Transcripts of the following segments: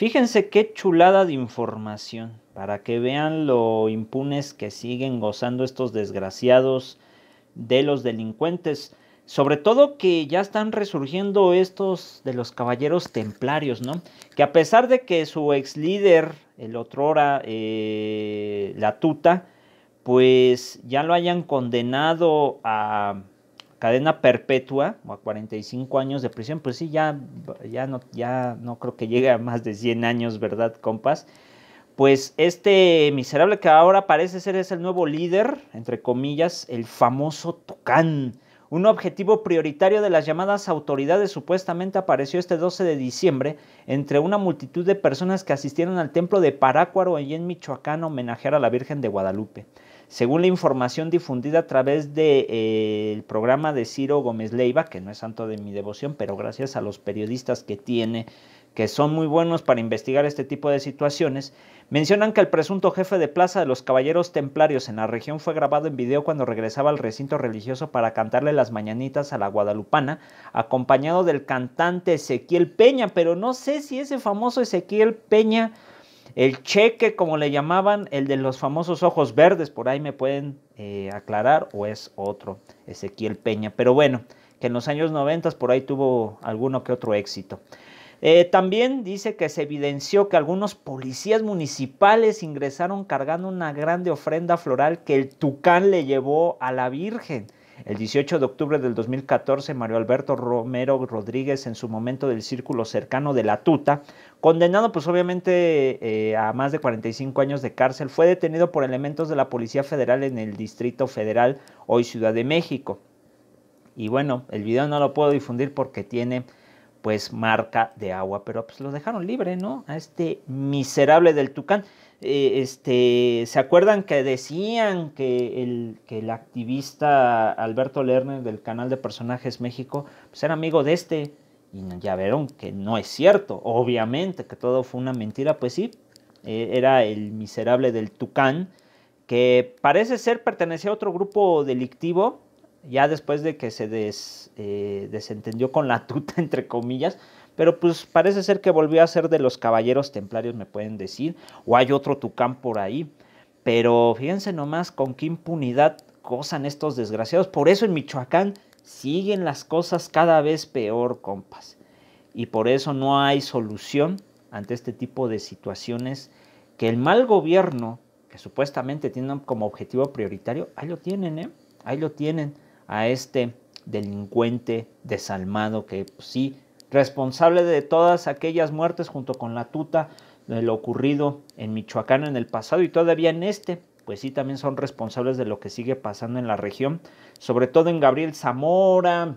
Fíjense qué chulada de información, para que vean lo impunes que siguen gozando estos desgraciados de los delincuentes. Sobre todo que ya están resurgiendo estos de los caballeros templarios, ¿no? Que a pesar de que su ex líder, el otrora, eh, la tuta, pues ya lo hayan condenado a cadena perpetua o a 45 años de prisión, pues sí, ya, ya, no, ya no creo que llegue a más de 100 años, ¿verdad, compas? Pues este miserable que ahora parece ser es el nuevo líder, entre comillas, el famoso tocán un objetivo prioritario de las llamadas autoridades supuestamente apareció este 12 de diciembre entre una multitud de personas que asistieron al templo de Parácuaro allí en Michoacán a homenajear a la Virgen de Guadalupe. Según la información difundida a través del eh, programa de Ciro Gómez Leiva, que no es santo de mi devoción, pero gracias a los periodistas que tiene que son muy buenos para investigar este tipo de situaciones, mencionan que el presunto jefe de plaza de los caballeros templarios en la región fue grabado en video cuando regresaba al recinto religioso para cantarle las mañanitas a la guadalupana, acompañado del cantante Ezequiel Peña, pero no sé si ese famoso Ezequiel Peña, el cheque como le llamaban, el de los famosos ojos verdes, por ahí me pueden eh, aclarar, o es otro Ezequiel Peña, pero bueno, que en los años 90 por ahí tuvo alguno que otro éxito. Eh, también dice que se evidenció que algunos policías municipales ingresaron cargando una grande ofrenda floral que el tucán le llevó a la Virgen. El 18 de octubre del 2014, Mario Alberto Romero Rodríguez, en su momento del círculo cercano de la Tuta, condenado pues obviamente eh, a más de 45 años de cárcel, fue detenido por elementos de la Policía Federal en el Distrito Federal, hoy Ciudad de México. Y bueno, el video no lo puedo difundir porque tiene pues marca de agua, pero pues lo dejaron libre, ¿no? A este miserable del Tucán. Eh, este, ¿se acuerdan que decían que el, que el activista Alberto Lerner del canal de Personajes México, pues era amigo de este? Y ya vieron que no es cierto, obviamente que todo fue una mentira, pues sí, eh, era el miserable del Tucán, que parece ser pertenecía a otro grupo delictivo, ya después de que se eh, desentendió con la tuta, entre comillas, pero pues parece ser que volvió a ser de los caballeros templarios, me pueden decir, o hay otro tucán por ahí, pero fíjense nomás con qué impunidad gozan estos desgraciados, por eso en Michoacán siguen las cosas cada vez peor, compas, y por eso no hay solución ante este tipo de situaciones que el mal gobierno, que supuestamente tienen como objetivo prioritario, ahí lo tienen, ¿eh? Ahí lo tienen a este delincuente desalmado que pues, sí, responsable de todas aquellas muertes junto con la tuta de lo ocurrido en Michoacán en el pasado y todavía en este, pues sí también son responsables de lo que sigue pasando en la región, sobre todo en Gabriel Zamora,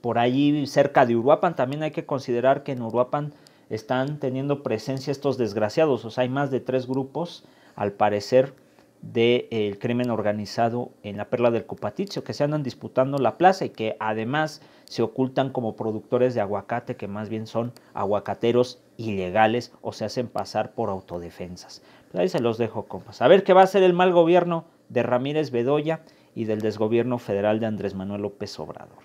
por allí cerca de Uruapan, también hay que considerar que en Uruapan están teniendo presencia estos desgraciados, o sea, hay más de tres grupos, al parecer, del crimen organizado en la perla del Copaticio, que se andan disputando la plaza y que además se ocultan como productores de aguacate, que más bien son aguacateros ilegales o se hacen pasar por autodefensas. Pues ahí se los dejo, compas. A ver qué va a ser el mal gobierno de Ramírez Bedoya y del desgobierno federal de Andrés Manuel López Obrador.